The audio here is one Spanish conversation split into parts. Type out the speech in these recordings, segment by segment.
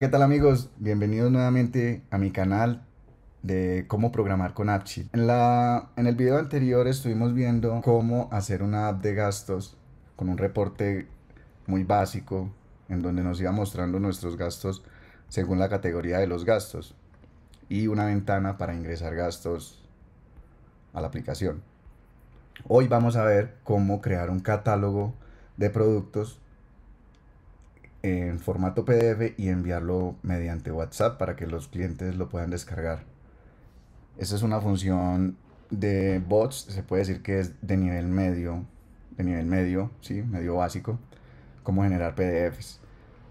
¿Qué tal amigos? Bienvenidos nuevamente a mi canal de cómo programar con AppSheet. En, la, en el video anterior estuvimos viendo cómo hacer una app de gastos con un reporte muy básico en donde nos iba mostrando nuestros gastos según la categoría de los gastos y una ventana para ingresar gastos a la aplicación. Hoy vamos a ver cómo crear un catálogo de productos en formato PDF y enviarlo mediante WhatsApp para que los clientes lo puedan descargar. esa es una función de bots, se puede decir que es de nivel medio, de nivel medio, sí, medio básico, como generar PDFs.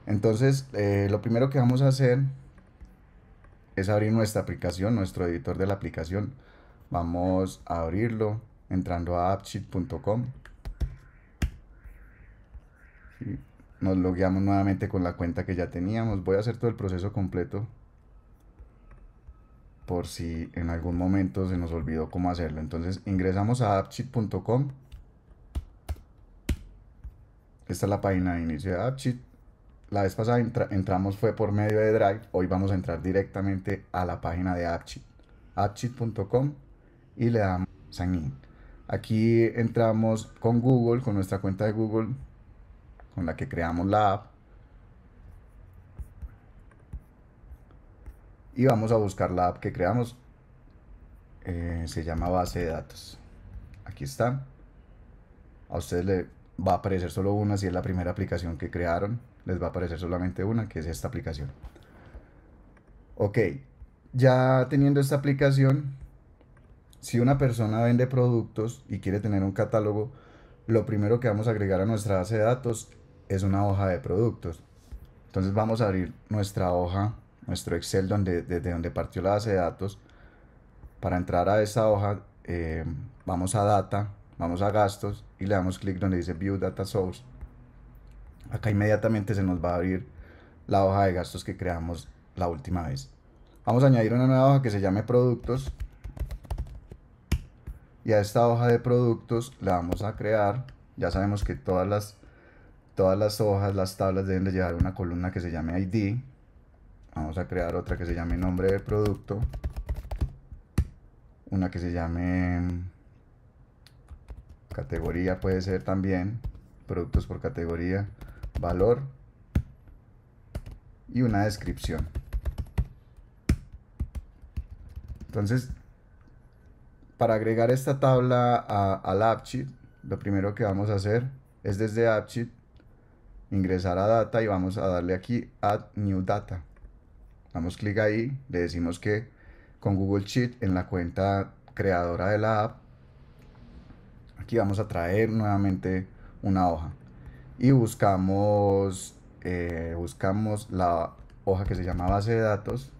Entonces, eh, lo primero que vamos a hacer es abrir nuestra aplicación, nuestro editor de la aplicación. Vamos a abrirlo entrando a appsheet.com nos logueamos nuevamente con la cuenta que ya teníamos. Voy a hacer todo el proceso completo por si en algún momento se nos olvidó cómo hacerlo. Entonces ingresamos a appcheat.com. Esta es la página de inicio de AppSheet. La vez pasada entramos fue por medio de Drive. Hoy vamos a entrar directamente a la página de AppSheet. AppSheet.com y le damos Sign In. Aquí entramos con Google, con nuestra cuenta de Google con la que creamos la app. Y vamos a buscar la app que creamos. Eh, se llama base de datos. Aquí está A ustedes le va a aparecer solo una si es la primera aplicación que crearon. Les va a aparecer solamente una, que es esta aplicación. Ok, ya teniendo esta aplicación, si una persona vende productos y quiere tener un catálogo, lo primero que vamos a agregar a nuestra base de datos es una hoja de productos. Entonces vamos a abrir nuestra hoja, nuestro Excel donde, desde donde partió la base de datos. Para entrar a esa hoja eh, vamos a Data, vamos a Gastos y le damos clic donde dice View Data Source. Acá inmediatamente se nos va a abrir la hoja de gastos que creamos la última vez. Vamos a añadir una nueva hoja que se llame Productos. Y a esta hoja de productos la vamos a crear. Ya sabemos que todas las Todas las hojas, las tablas deben de llevar una columna que se llame ID. Vamos a crear otra que se llame nombre de producto. Una que se llame mm, categoría puede ser también. Productos por categoría. Valor. Y una descripción. Entonces, para agregar esta tabla al AppSheet, lo primero que vamos a hacer es desde AppSheet ingresar a data y vamos a darle aquí add new data. Damos clic ahí, le decimos que con Google Sheet en la cuenta creadora de la app, aquí vamos a traer nuevamente una hoja y buscamos, eh, buscamos la hoja que se llama base de datos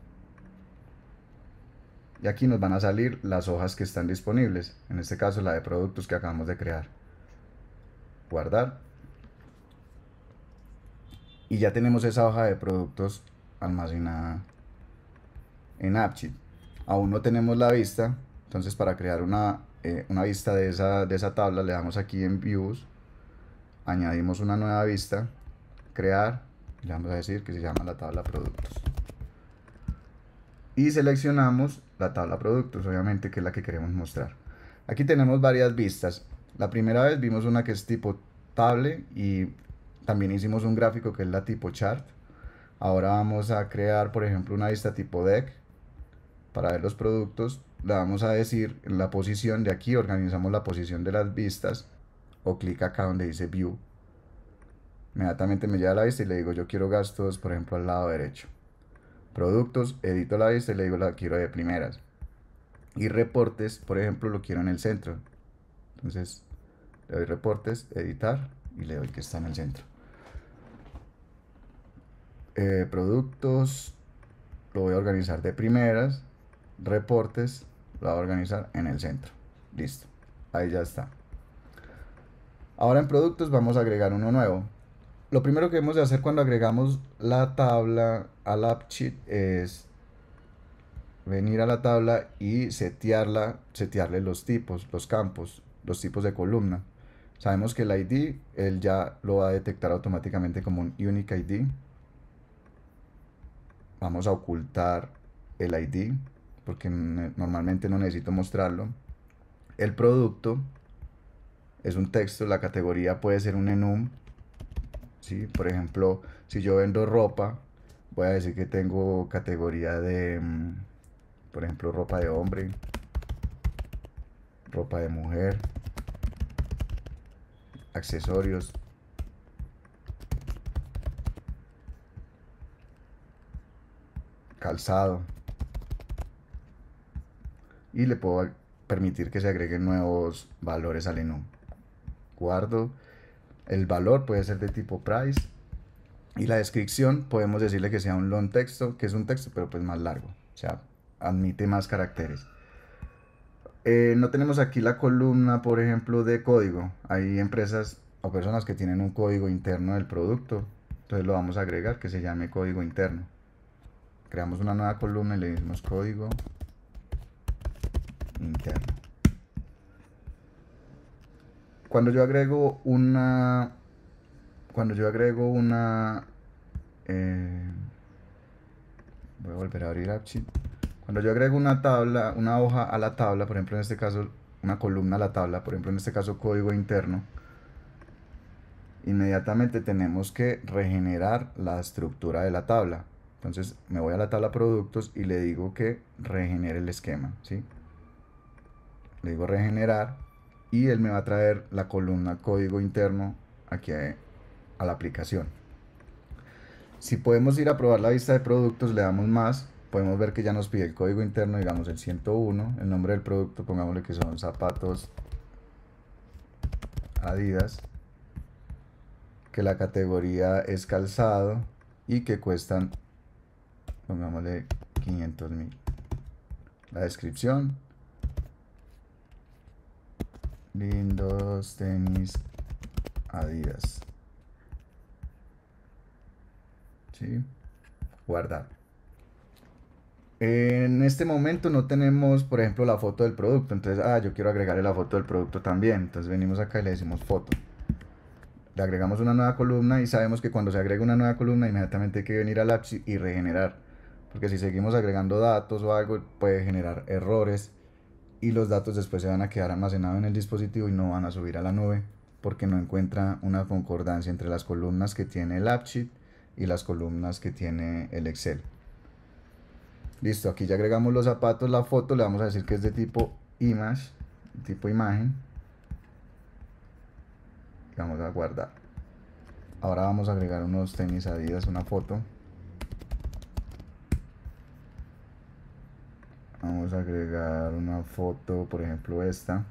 y aquí nos van a salir las hojas que están disponibles, en este caso la de productos que acabamos de crear. Guardar y ya tenemos esa hoja de productos almacenada en AppSheet. Aún no tenemos la vista, entonces para crear eh, una, vista de esa, de esa tabla le damos aquí en Views, añadimos una nueva vista, crear, le vamos a decir que se llama la tabla productos. Y seleccionamos la tabla productos, obviamente que es la que queremos mostrar. Aquí tenemos varias vistas. La primera vez vimos una que es tipo table y también hicimos un gráfico que es la tipo chart. Ahora vamos a crear, por ejemplo, una vista tipo deck para ver los productos. Le vamos a decir en la posición de aquí, organizamos la posición de las vistas o clic acá donde dice View. Inmediatamente me lleva a la vista y le digo yo quiero gastos, por ejemplo, al lado derecho. Productos, edito la vista y le digo la quiero de primeras. Y reportes, por ejemplo, lo quiero en el centro. Entonces le doy reportes, editar y le doy que está en el centro. Eh, productos lo voy a organizar de primeras, reportes lo voy a organizar en el centro. Listo, ahí ya está. Ahora en productos vamos a agregar uno nuevo. Lo primero que hemos de hacer cuando agregamos la tabla al app sheet es venir a la tabla y setearla, setearle los tipos, los campos, los tipos de columna. Sabemos que el ID, él ya lo va a detectar automáticamente como un unique ID vamos a ocultar el ID porque normalmente no necesito mostrarlo. El producto es un texto, la categoría puede ser un enum. ¿sí? Por ejemplo, si yo vendo ropa, voy a decir que tengo categoría de, mm, por ejemplo, ropa de hombre, ropa de mujer, accesorios, calzado. Y le puedo permitir que se agreguen nuevos valores al enum. Guardo. El valor puede ser de tipo price. Y la descripción podemos decirle que sea un long texto, que es un texto, pero pues más largo. O sea, admite más caracteres. Eh, no tenemos aquí la columna, por ejemplo, de código. Hay empresas o personas que tienen un código interno del producto. Entonces lo vamos a agregar que se llame código interno creamos una nueva columna y le dimos código interno. Cuando yo agrego una cuando yo agrego una eh, voy a volver a abrir cuando yo agrego una tabla una hoja a la tabla por ejemplo en este caso una columna a la tabla por ejemplo en este caso código interno inmediatamente tenemos que regenerar la estructura de la tabla entonces me voy a la tabla productos y le digo que regenere el esquema. ¿sí? Le digo regenerar y él me va a traer la columna código interno aquí a, la aplicación. Si podemos ir a probar la vista de productos, le damos más. Podemos ver que ya nos pide el código interno, digamos el 101, el nombre del producto, pongámosle que son zapatos Adidas, que la categoría es calzado y que cuestan pongámosle 500 mil. La descripción. Lindos tenis Adidas. ¿Sí? Guardar. En este momento no tenemos, por ejemplo, la foto del producto. Entonces, ah, yo quiero agregarle la foto del producto también. Entonces venimos acá y le decimos foto. Le agregamos una nueva columna y sabemos que cuando se agrega una nueva columna, inmediatamente hay que venir al app y regenerar porque si seguimos agregando datos o algo puede generar errores y los datos después se van a quedar almacenados en el dispositivo y no van a subir a la nube porque no encuentra una concordancia entre las columnas que tiene el AppSheet y las columnas que tiene el Excel. Listo, aquí ya agregamos los zapatos, la foto, le vamos a decir que es de tipo image, tipo imagen. vamos a guardar. Ahora vamos a agregar unos tenis adidas, una foto. vamos a agregar una foto por ejemplo esta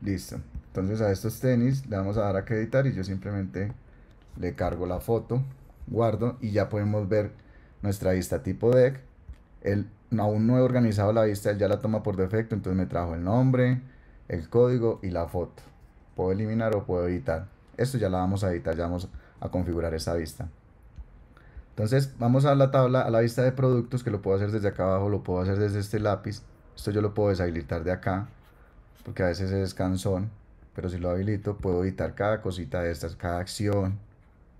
listo entonces a estos tenis le vamos a dar a editar y yo simplemente le cargo la foto guardo y ya podemos ver nuestra vista tipo deck aún no he organizado la vista, él ya la toma por defecto entonces me trajo el nombre el código y la foto. Puedo eliminar o puedo editar. Esto ya la vamos a editar, ya vamos a configurar esta vista. Entonces vamos a la tabla, a la vista de productos, que lo puedo hacer desde acá abajo, lo puedo hacer desde este lápiz. Esto yo lo puedo deshabilitar de acá, porque a veces es cansón, pero si lo habilito puedo editar cada cosita de estas, cada acción,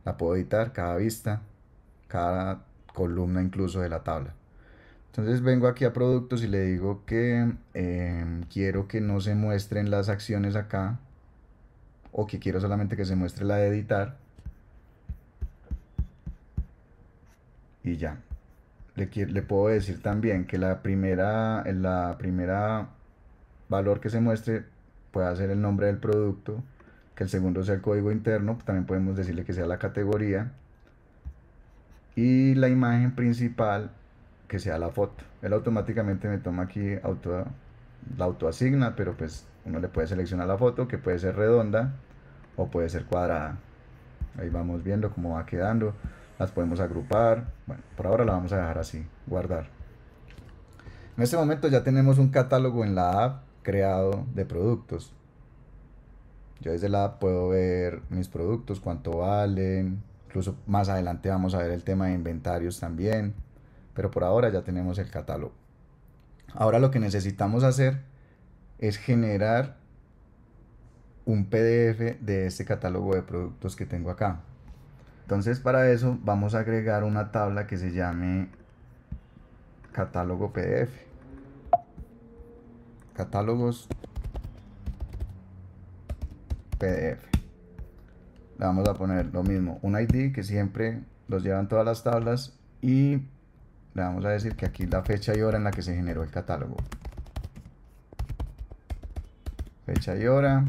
la puedo editar, cada vista, cada columna incluso de la tabla. Entonces vengo aquí a productos y le digo que em, quiero que no se muestren las acciones acá o que quiero solamente que se muestre la de editar. Y ya. Le, puedo decir también que la primera, la primera valor que se muestre pueda ser el nombre del producto, que el segundo sea el código interno, también podemos decirle que sea la categoría. Y la imagen principal que sea la foto. Él automáticamente me toma aquí auto, la autoasigna, pero pues uno le puede seleccionar la foto que puede ser redonda o puede ser cuadrada. Ahí vamos viendo cómo va quedando. Las podemos agrupar. Bueno, por ahora la vamos a dejar así, guardar. En este momento ya tenemos un catálogo en la app creado de productos. Yo desde la app puedo ver mis productos, cuánto valen. Incluso más adelante vamos a ver el tema de inventarios también pero por ahora ya tenemos el catálogo. Ahora lo que necesitamos hacer es generar un PDF de este catálogo de productos que tengo acá. Entonces para eso vamos a agregar una tabla que se llame catálogo PDF. Catálogos PDF. Le vamos a poner lo mismo, un ID que siempre los llevan todas las tablas y le vamos a decir que aquí la fecha y hora en la que se generó el catálogo. Fecha y hora.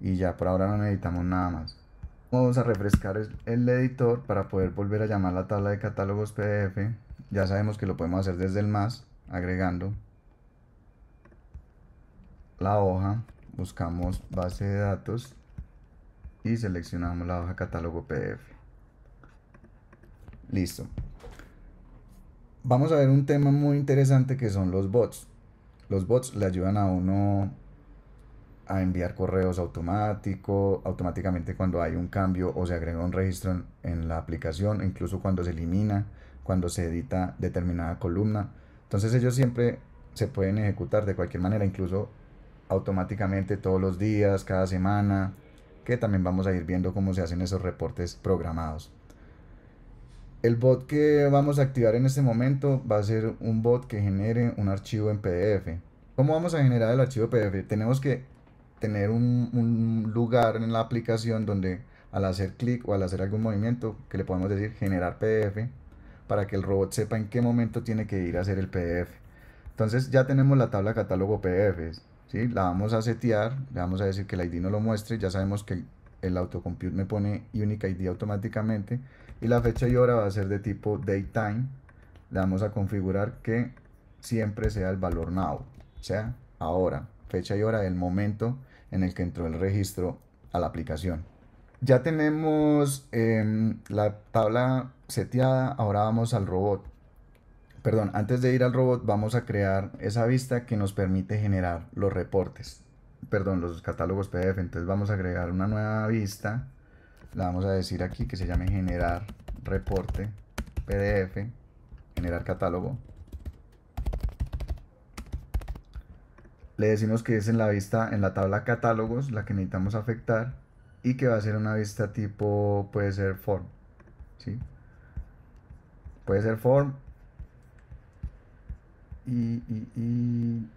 Y ya por ahora no necesitamos nada más. Vamos a refrescar el editor para poder volver a llamar la tabla de catálogos PDF. Ya sabemos que lo podemos hacer desde el más, agregando la hoja, buscamos base de datos y seleccionamos la hoja catálogo PDF. Listo vamos a ver un tema muy interesante que son los bots. Los bots le ayudan a uno a enviar correos automático, automáticamente cuando hay un cambio o se agrega un registro en, en, la aplicación, incluso cuando se elimina, cuando se edita determinada columna. Entonces ellos siempre se pueden ejecutar de cualquier manera, incluso automáticamente todos los días, cada semana, que también vamos a ir viendo cómo se hacen esos reportes programados. El bot que vamos a activar en este momento va a ser un bot que genere un archivo en PDF. ¿Cómo vamos a generar el archivo PDF? Tenemos que tener un, lugar en la aplicación donde al hacer clic o al hacer algún movimiento que le podemos decir generar PDF para que el robot sepa en qué momento tiene que ir a hacer el PDF. Entonces ya tenemos la tabla catálogo PDF, ¿sí? La vamos a setear, le vamos a decir que el ID no lo muestre, ya sabemos que el autocompute me pone unique ID automáticamente y la fecha y hora va a ser de tipo daytime. Le vamos a configurar que siempre sea el valor now, o sea, ahora, fecha y hora del momento en el que entró el registro a la aplicación. Ya tenemos em, la tabla seteada, ahora vamos al robot. Perdón, antes de ir al robot vamos a crear esa vista que nos permite generar los reportes, perdón, los catálogos PDF. Entonces vamos a agregar una nueva vista la vamos a decir aquí que se llame generar reporte PDF, generar catálogo. Le decimos que es en la vista, en la tabla catálogos, la que necesitamos afectar y que va a ser una vista tipo, puede ser form, Puede ser form y, y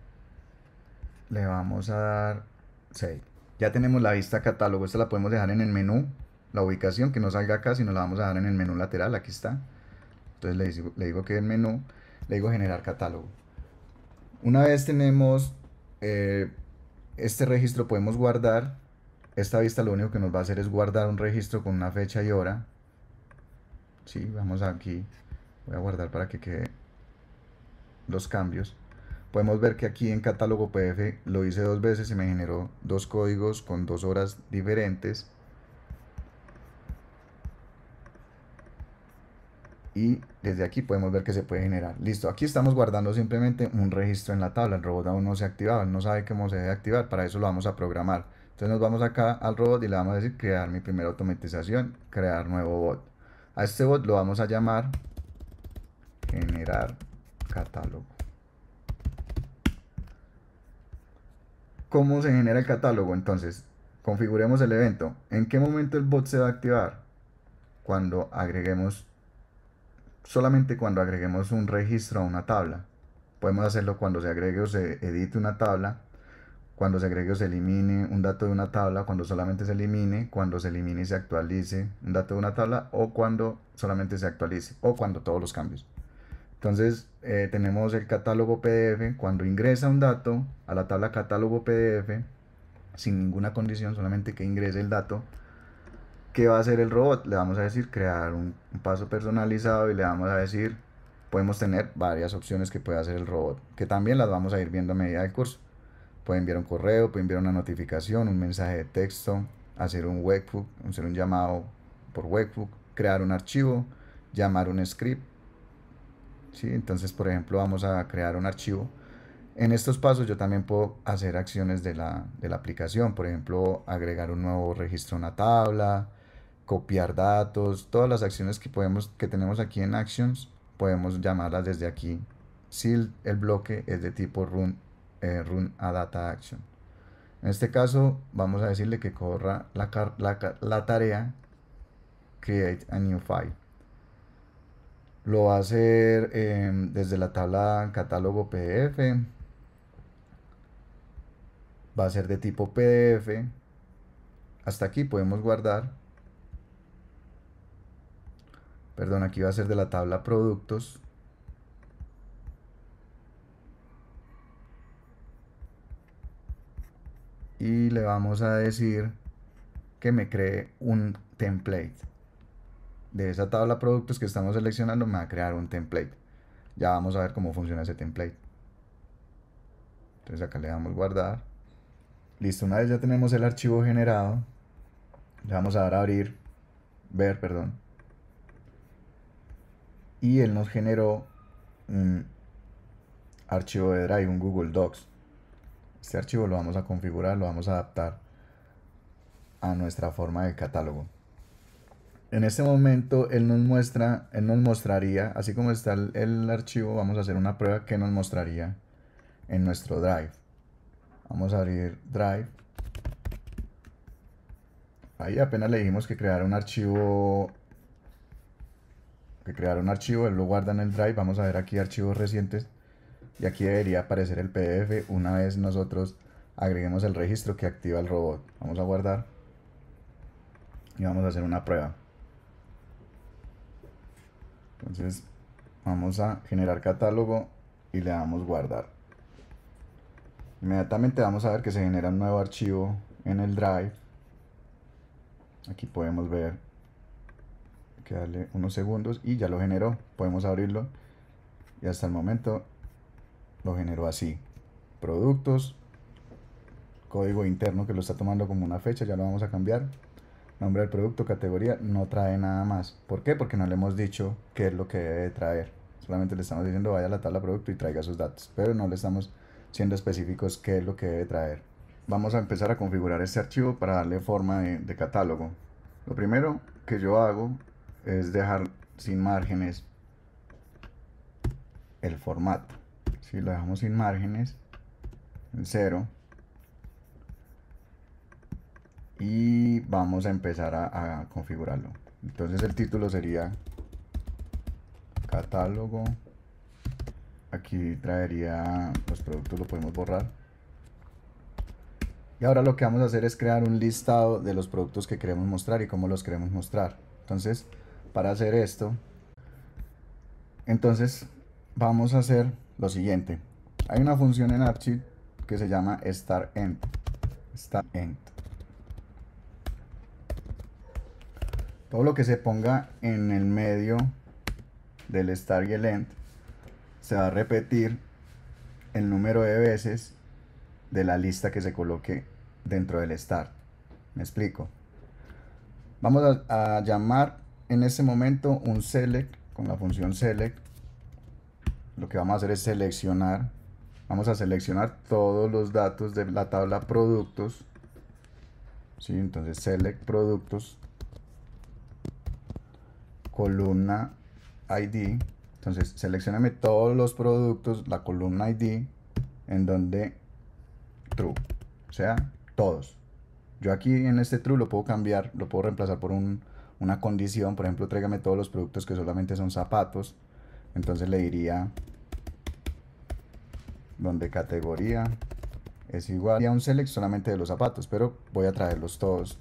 le vamos a dar save. Ya tenemos la vista catálogo, esta la podemos dejar en el menú la ubicación, que no salga acá, sino la vamos a dar en el menú lateral, aquí está. Entonces le digo, que en menú, le digo generar catálogo. Una vez tenemos eh, este registro, podemos guardar. Esta vista lo único que nos va a hacer es guardar un registro con una fecha y hora. Sí, vamos aquí. Voy a guardar para que quede los cambios. Podemos ver que aquí en catálogo PDF lo hice dos veces y me generó dos códigos con dos horas diferentes. y desde aquí podemos ver que se puede generar. Listo, aquí estamos guardando simplemente un registro en la tabla, el robot aún no se ha activado, no sabe cómo se debe activar, para eso lo vamos a programar. Entonces nos vamos acá al robot y le vamos a decir crear mi primera automatización, crear nuevo bot. A este bot lo vamos a llamar generar catálogo. ¿Cómo se genera el catálogo? Entonces, configuremos el evento. ¿En qué momento el bot se va a activar? Cuando agreguemos solamente cuando agreguemos un registro a una tabla. Podemos hacerlo cuando se agregue o se edite una tabla, cuando se agregue o se elimine un dato de una tabla, cuando solamente se elimine, cuando se elimine y se actualice un dato de una tabla o cuando solamente se actualice o cuando todos los cambios. Entonces eh, tenemos el catálogo PDF, cuando ingresa un dato a la tabla catálogo PDF, sin ninguna condición, solamente que ingrese el dato, ¿Qué va a hacer el robot? Le vamos a decir crear un, paso personalizado y le vamos a decir podemos tener varias opciones que puede hacer el robot, que también las vamos a ir viendo a medida del curso. Puede enviar un correo, puede enviar una notificación, un mensaje de texto, hacer un webhook, hacer un llamado por webhook, crear un archivo, llamar un script. ¿Sí? Entonces, por ejemplo, vamos a crear un archivo. En estos pasos yo también puedo hacer acciones de la, de la aplicación, por ejemplo, agregar un nuevo registro a una tabla, copiar datos, todas las acciones que, podemos, que tenemos aquí en Actions, podemos llamarlas desde aquí si el, bloque es de tipo run, eh, run a data action. En este caso vamos a decirle que corra la, la, tarea create a new file. Lo va a hacer em, desde la tabla catálogo PDF. Va a ser de tipo PDF. Hasta aquí podemos guardar perdón, aquí va a ser de la tabla productos. Y le vamos a decir que me cree un template. De esa tabla productos que estamos seleccionando me va a crear un template. Ya vamos a ver cómo funciona ese template. Entonces acá le damos guardar. Listo, una vez ya tenemos el archivo generado, le vamos a dar a abrir, ver, perdón y él nos generó un archivo de Drive, un Google Docs. Este archivo lo vamos a configurar, lo vamos a adaptar a nuestra forma de catálogo. En este momento él nos muestra, él nos mostraría, así como está el, archivo, vamos a hacer una prueba que nos mostraría en nuestro Drive. Vamos a abrir Drive. Ahí apenas le dijimos que crear un archivo que crear un archivo, él lo guarda en el drive, vamos a ver aquí archivos recientes y aquí debería aparecer el pdf una vez nosotros agreguemos el registro que activa el robot. Vamos a guardar y vamos a hacer una prueba. Entonces vamos a generar catálogo y le damos guardar. Inmediatamente vamos a ver que se genera un nuevo archivo en el drive. Aquí podemos ver que darle unos segundos y ya lo generó. Podemos abrirlo y hasta el momento lo generó así. Productos, código interno que lo está tomando como una fecha, ya lo vamos a cambiar. Nombre del producto, categoría, no trae nada más. ¿Por qué? Porque no le hemos dicho qué es lo que debe traer. Solamente le estamos diciendo vaya a la tabla producto y traiga sus datos, pero no le estamos siendo específicos qué es lo que debe traer. Vamos a empezar a configurar este archivo para darle forma de, de catálogo. Lo primero que yo hago es dejar sin márgenes el formato. Si lo dejamos sin márgenes, en cero. Y vamos a empezar a, configurarlo. Entonces el título sería catálogo. Aquí traería los productos, lo podemos borrar. Y ahora lo que vamos a hacer es crear un listado de los productos que queremos mostrar y cómo los queremos mostrar. Entonces, para hacer esto. Entonces vamos a hacer lo siguiente. Hay una función en AppSheet que se llama startEnd. StartEnd. Todo lo que se ponga en el medio del start y el end se va a repetir el número de veces de la lista que se coloque dentro del start. Me explico. Vamos a llamar en ese momento un select con la función select. Lo que vamos a hacer es seleccionar. Vamos a seleccionar todos los datos de la tabla productos. ¿sí? Entonces select productos. Columna ID. Entonces seleccioname todos los productos, la columna ID, en donde true. O sea, todos. Yo aquí en este true lo puedo cambiar, lo puedo reemplazar por un una condición, por ejemplo, tráigame todos los productos que solamente son zapatos, entonces le diría donde categoría es igual a un select solamente de los zapatos, pero voy a traerlos todos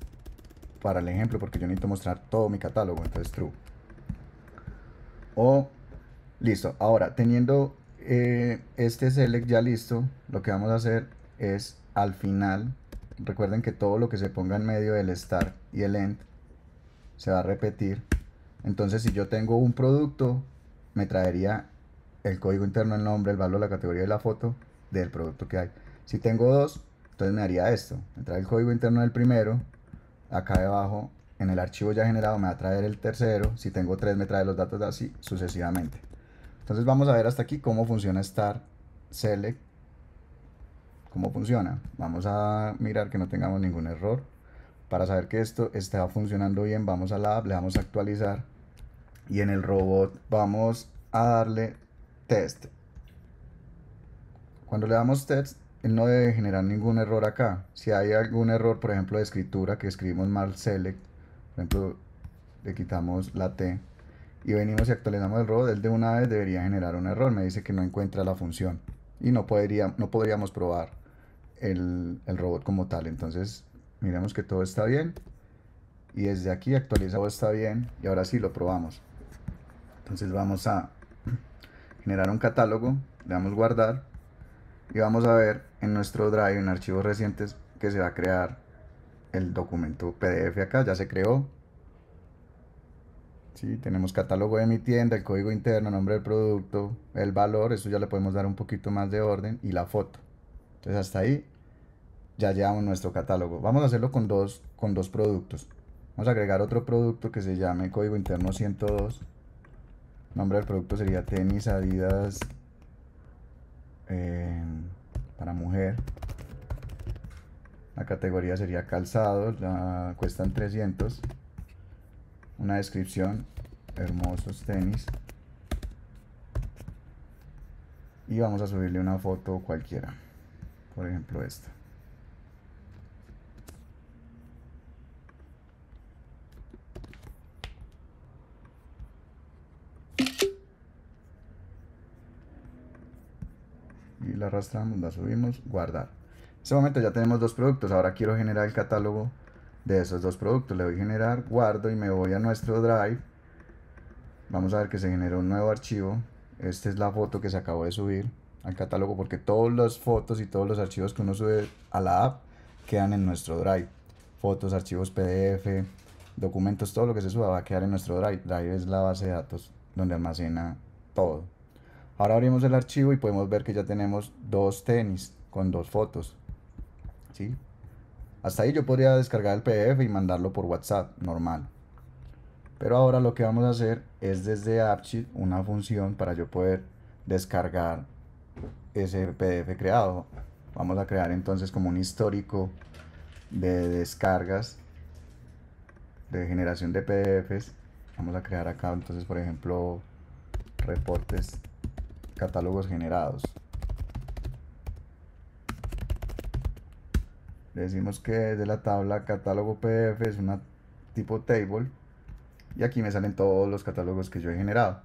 para el ejemplo porque yo necesito mostrar todo mi catálogo, entonces true. O listo, ahora teniendo eh, este select ya listo, lo que vamos a hacer es al final, recuerden que todo lo que se ponga en medio del start y el end se va a repetir. Entonces, si yo tengo un producto, me traería el código interno, el nombre, el valor, la categoría y la foto del producto que hay. Si tengo dos, entonces me haría esto. Me trae el código interno del primero. Acá debajo, en el archivo ya generado, me va a traer el tercero. Si tengo tres, me trae los datos así sucesivamente. Entonces vamos a ver hasta aquí cómo funciona Star Select. Cómo funciona. Vamos a mirar que no tengamos ningún error. Para saber que esto está funcionando bien, vamos a la app, le damos a actualizar y en el robot vamos a darle test. Cuando le damos test, él no debe generar ningún error acá. Si hay algún error, por ejemplo, de escritura, que escribimos mal select, por ejemplo, le quitamos la T y venimos y actualizamos el robot, él de una vez debería generar un error. Me dice que no encuentra la función y no, podría, no podríamos probar el, el robot como tal. Entonces, Miramos que todo está bien y desde aquí actualizado está bien y ahora sí lo probamos entonces vamos a generar un catálogo le damos guardar y vamos a ver en nuestro drive en archivos recientes que se va a crear el documento pdf acá ya se creó ¿Sí? tenemos catálogo de mi tienda el código interno nombre del producto el valor eso ya le podemos dar un poquito más de orden y la foto entonces hasta ahí ya llevamos nuestro catálogo. Vamos a hacerlo con dos, con dos productos. Vamos a agregar otro producto que se llame código interno 102. El nombre del producto sería tenis adidas eh, para mujer. La categoría sería calzado, cuestan 300. Una descripción, hermosos tenis. Y vamos a subirle una foto cualquiera. Por ejemplo esta. arrastramos, la subimos, guardar. En este momento ya tenemos dos productos, ahora quiero generar el catálogo de esos dos productos. Le voy a generar, guardo y me voy a nuestro drive. Vamos a ver que se generó un nuevo archivo. Esta es la foto que se acabó de subir al catálogo porque todas las fotos y todos los archivos que uno sube a la app quedan en nuestro drive. Fotos, archivos PDF, documentos, todo lo que se suba va a quedar en nuestro drive. Drive es la base de datos donde almacena todo. Ahora abrimos el archivo y podemos ver que ya tenemos dos tenis con dos fotos. ¿sí? Hasta ahí yo podría descargar el PDF y mandarlo por WhatsApp, normal. Pero ahora lo que vamos a hacer es desde AppSheet una función para yo poder descargar ese PDF creado. Vamos a crear entonces como un histórico de descargas, de generación de PDFs. Vamos a crear acá entonces, por ejemplo, reportes catálogos generados. Le decimos que de la tabla catálogo PDF es una tipo table y aquí me salen todos los catálogos que yo he generado.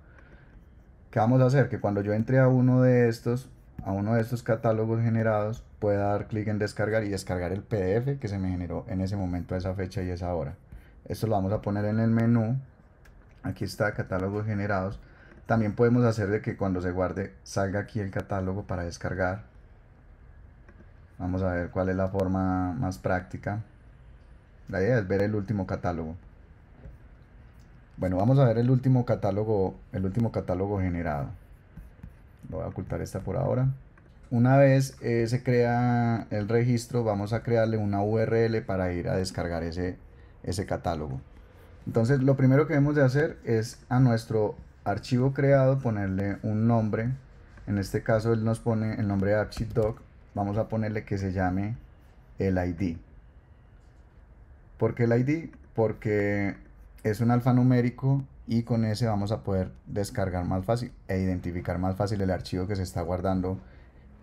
¿Qué vamos a hacer? Que cuando yo entre a uno de estos, a uno de estos catálogos generados, pueda dar clic en descargar y descargar el PDF que se me generó en ese momento, a esa fecha y esa hora. Esto lo vamos a poner en el menú. Aquí está, catálogos generados. También podemos hacer de que cuando se guarde salga aquí el catálogo para descargar. Vamos a ver cuál es la forma más práctica. La idea es ver el último catálogo. Bueno, vamos a ver el último catálogo, el último catálogo generado. Lo voy a ocultar esta por ahora. Una vez eh, se crea el registro, vamos a crearle una URL para ir a descargar ese, ese catálogo. Entonces, lo primero que debemos de hacer es a nuestro archivo creado, ponerle un nombre. En este caso él nos pone el nombre de Dog. Vamos a ponerle que se llame el ID. ¿Por qué el ID? Porque es un alfanumérico y con ese vamos a poder descargar más fácil e identificar más fácil el archivo que se está guardando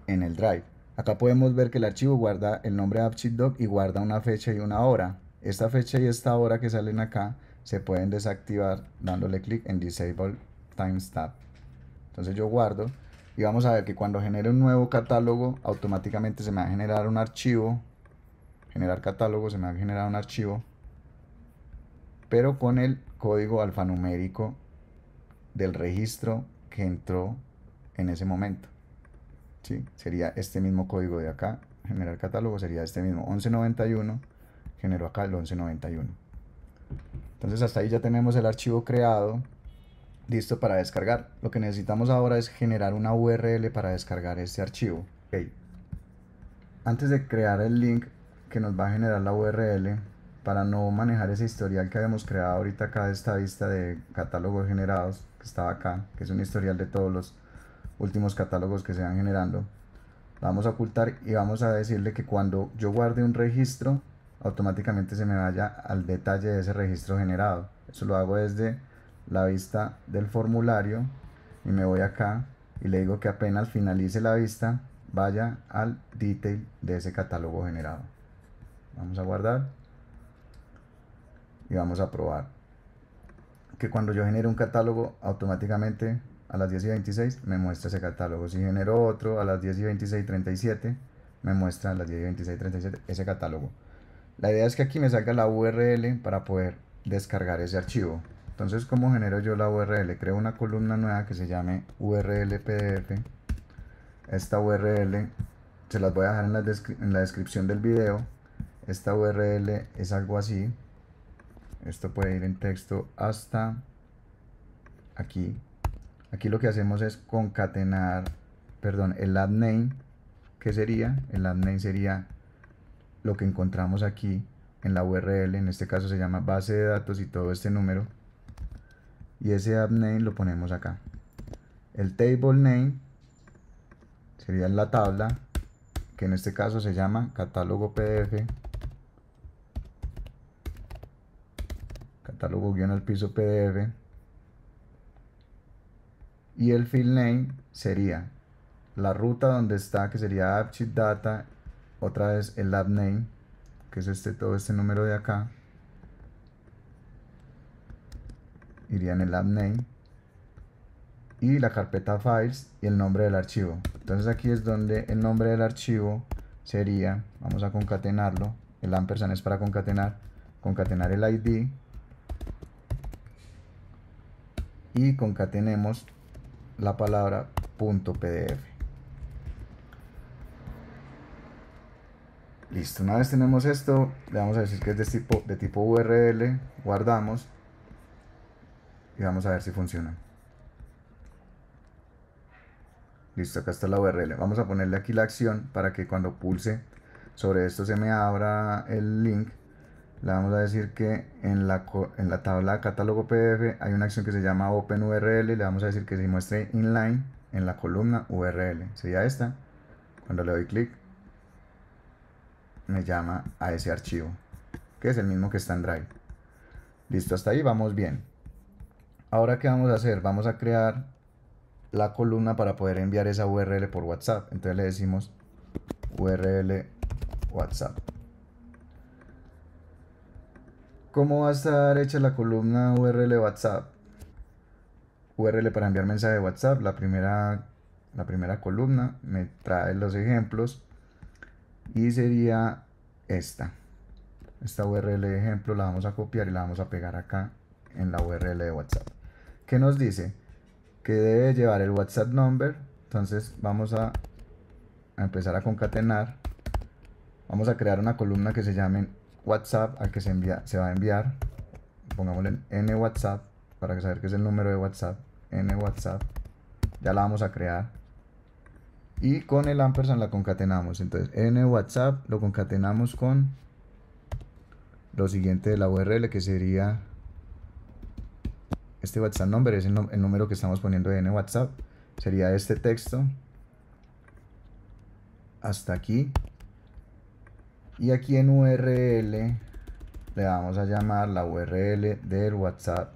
en el drive. Acá podemos ver que el archivo guarda el nombre de AppSheetDoc y guarda una fecha y una hora. Esta fecha y esta hora que salen acá se pueden desactivar dándole clic en Disable timestamp. Entonces yo guardo y vamos a ver que cuando genere un nuevo catálogo, automáticamente se me va a generar un archivo. Generar catálogo, se me va a generar un archivo. Pero con el código alfanumérico del registro que entró en ese momento. ¿Sí? Sería este mismo código de acá. Generar catálogo sería este mismo. 1191. Generó acá el 1191. Entonces hasta ahí ya tenemos el archivo creado listo para descargar. Lo que necesitamos ahora es generar una URL para descargar este archivo. Okay. Antes de crear el link que nos va a generar la URL, para no manejar ese historial que habíamos creado ahorita acá de esta vista de catálogos generados, que estaba acá, que es un historial de todos los últimos catálogos que se van generando, vamos a ocultar y vamos a decirle que cuando yo guarde un registro, automáticamente se me vaya al detalle de ese registro generado. Eso lo hago desde la vista del formulario y me voy acá y le digo que apenas finalice la vista vaya al detail de ese catálogo generado. Vamos a guardar y vamos a probar. Que cuando yo genere un catálogo automáticamente a las 10 y 26 me muestra ese catálogo. Si genero otro a las 10 y 26 37 me muestra a las 10 y 26 37 ese catálogo. La idea es que aquí me salga la URL para poder descargar ese archivo. Entonces, ¿cómo genero yo la URL? Creo una columna nueva que se llame URL PDF. Esta URL se las voy a dejar en la, descripción del video. Esta URL es algo así. Esto puede ir en texto hasta aquí. Aquí lo que hacemos es concatenar, perdón, el ad name. ¿Qué sería? El ad sería lo que encontramos aquí en la URL. En este caso se llama base de datos y todo este número y ese app name lo ponemos acá. El table name sería la tabla que en este caso se llama catálogo pdf catálogo guión al piso pdf y el field name sería la ruta donde está que sería AppSheet data otra vez el app name que es este todo este número de acá iría en el app name y la carpeta files y el nombre del archivo. Entonces aquí es donde el nombre del archivo sería, vamos a concatenarlo, el ampersand es para concatenar, concatenar el ID y concatenemos la palabra .pdf. Listo, una vez tenemos esto, le vamos a decir que es de tipo, de tipo URL, guardamos y vamos a ver si funciona. Listo, acá está la URL. Vamos a ponerle aquí la acción para que cuando pulse sobre esto se me abra el link. Le vamos a decir que en la, en la tabla catálogo PDF hay una acción que se llama Open URL. le vamos a decir que se muestre inline en la columna URL. Sería esta. Cuando le doy clic, me llama a ese archivo, que es el mismo que está en Drive. Listo, hasta ahí vamos bien. Ahora, ¿qué vamos a hacer? Vamos a crear la columna para poder enviar esa URL por WhatsApp. Entonces le decimos URL WhatsApp. ¿Cómo va a estar hecha la columna URL WhatsApp? URL para enviar mensaje de WhatsApp. La primera, la primera columna me trae los ejemplos. Y sería esta. Esta URL de ejemplo la vamos a copiar y la vamos a pegar acá en la URL de WhatsApp que nos dice? Que debe llevar el WhatsApp number. Entonces vamos a, empezar a concatenar. Vamos a crear una columna que se llame WhatsApp al que se, envía, se va a enviar. Pongámosle N WhatsApp para saber que es el número de WhatsApp. N WhatsApp. Ya la vamos a crear. Y con el ampersand la concatenamos. Entonces N WhatsApp lo concatenamos con lo siguiente de la URL que sería este WhatsApp nombre es el, número que estamos poniendo en WhatsApp. Sería este texto hasta aquí. Y aquí en URL le vamos a llamar la URL del WhatsApp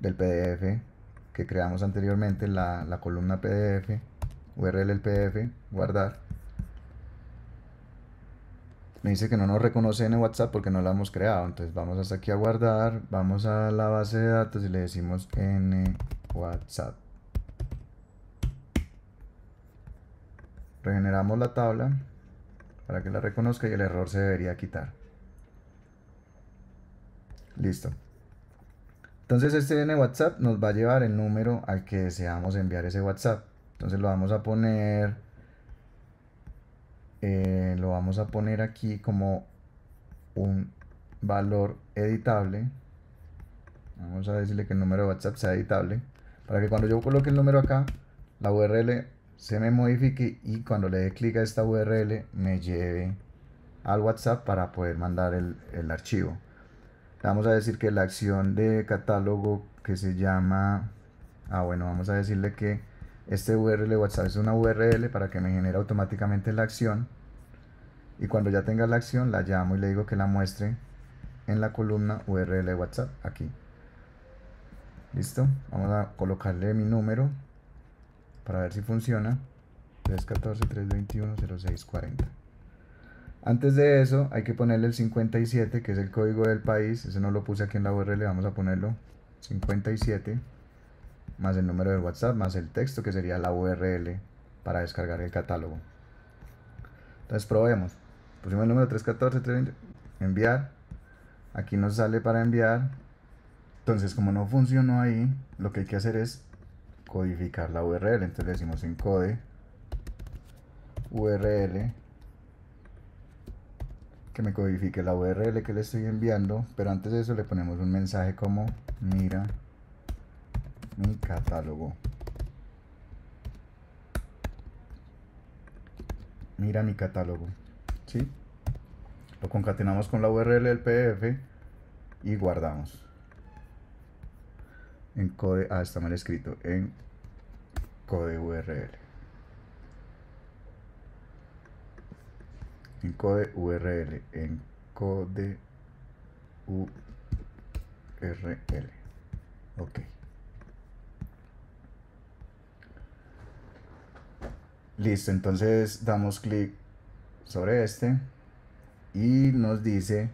del PDF que creamos anteriormente, la, la columna PDF, URL del PDF, guardar. Me dice que no nos reconoce en WhatsApp porque no lo hemos creado. Entonces vamos hasta aquí a guardar, vamos a la base de datos y le decimos N WhatsApp. Regeneramos la tabla para que la reconozca y el error se debería quitar. Listo. Entonces este N WhatsApp nos va a llevar el número al que deseamos enviar ese WhatsApp. Entonces lo vamos a poner eh, lo vamos a poner aquí como un valor editable. Vamos a decirle que el número de WhatsApp sea editable. Para que cuando yo coloque el número acá, la URL se me modifique y cuando le dé clic a esta URL me lleve al WhatsApp para poder mandar el, el archivo. Vamos a decir que la acción de catálogo que se llama... Ah, bueno, vamos a decirle que este URL de WhatsApp es una URL para que me genere automáticamente la acción. Y cuando ya tenga la acción, la llamo y le digo que la muestre en la columna URL de WhatsApp, aquí. Listo, vamos a colocarle mi número para ver si funciona. 314-321-0640. Antes de eso, hay que ponerle el 57, que es el código del país. Ese no lo puse aquí en la URL, vamos a ponerlo. 57 más el número de WhatsApp, más el texto que sería la URL para descargar el catálogo. Entonces probemos. Pusimos el número 314, enviar. Aquí nos sale para enviar. Entonces como no funcionó ahí, lo que hay que hacer es codificar la URL. Entonces le decimos encode URL que me codifique la URL que le estoy enviando, pero antes de eso le ponemos un mensaje como mira mi catálogo. Mira mi catálogo. ¿Sí? Lo concatenamos con la URL del PDF y guardamos. En code, ah, está mal escrito. En code URL. En code URL. En code URL. Ok. Listo, entonces damos clic sobre este y nos dice,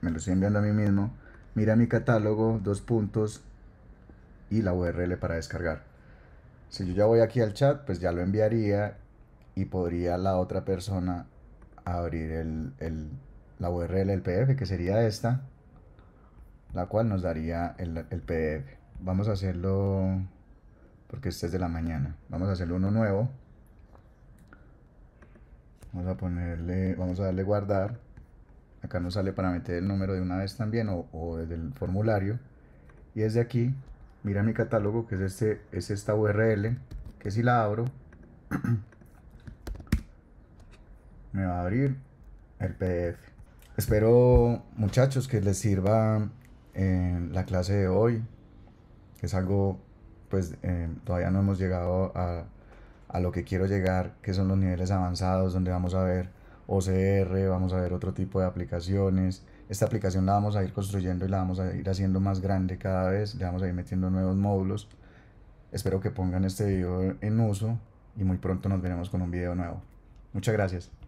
me lo estoy enviando a mí mismo, mira mi catálogo, dos puntos y la URL para descargar. Si yo ya voy aquí al chat, pues ya lo enviaría y podría la otra persona abrir la URL el PDF, que sería esta, la cual nos daría el, el PDF. Vamos a hacerlo porque este es de la mañana. Vamos a hacer uno nuevo. Vamos a ponerle, vamos a darle guardar. Acá nos sale para meter el número de una vez también o, desde el formulario. Y desde aquí, mira mi catálogo que es, este, es esta URL, que si la abro, me va a abrir el PDF. Espero muchachos que les sirva en eh, la clase de hoy. Es algo pues eh, todavía no hemos llegado a, a lo que quiero llegar, que son los niveles avanzados, donde vamos a ver OCR, vamos a ver otro tipo de aplicaciones. Esta aplicación la vamos a ir construyendo y la vamos a ir haciendo más grande cada vez, le vamos a ir metiendo nuevos módulos. Espero que pongan este video en uso y muy pronto nos veremos con un video nuevo. Muchas gracias.